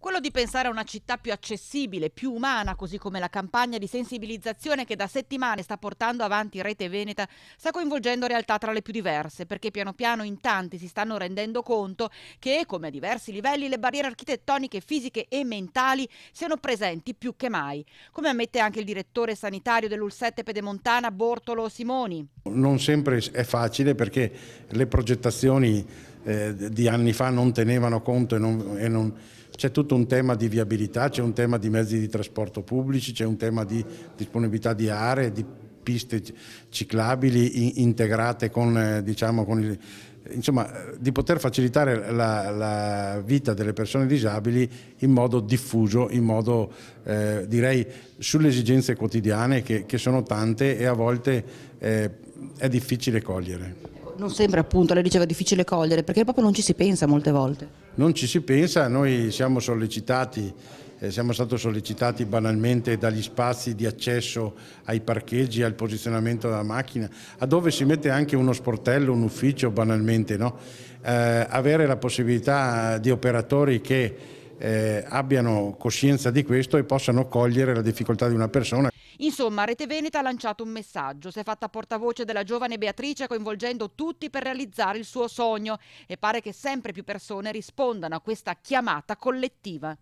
Quello di pensare a una città più accessibile, più umana, così come la campagna di sensibilizzazione che da settimane sta portando avanti Rete Veneta, sta coinvolgendo realtà tra le più diverse, perché piano piano in tanti si stanno rendendo conto che, come a diversi livelli, le barriere architettoniche, fisiche e mentali siano presenti più che mai, come ammette anche il direttore sanitario dell'Ulsette Pedemontana Bortolo Simoni. Non sempre è facile perché le progettazioni eh, di anni fa non tenevano conto e non, e non c'è tutto un tema di viabilità, c'è un tema di mezzi di trasporto pubblici, c'è un tema di disponibilità di aree, di piste ciclabili integrate con, eh, diciamo, con il, insomma, eh, di poter facilitare la, la, vita delle persone disabili in modo diffuso, in modo eh, direi sulle esigenze quotidiane che, che, sono tante e a volte eh, è difficile cogliere non sembra appunto, lei diceva difficile cogliere, perché proprio non ci si pensa molte volte. Non ci si pensa, noi siamo sollecitati, eh, siamo stati sollecitati banalmente dagli spazi di accesso ai parcheggi, al posizionamento della macchina, a dove si mette anche uno sportello, un ufficio banalmente, no? eh, avere la possibilità di operatori che eh, abbiano coscienza di questo e possano cogliere la difficoltà di una persona. Insomma, Rete Veneta ha lanciato un messaggio, si è fatta portavoce della giovane Beatrice coinvolgendo tutti per realizzare il suo sogno e pare che sempre più persone rispondano a questa chiamata collettiva.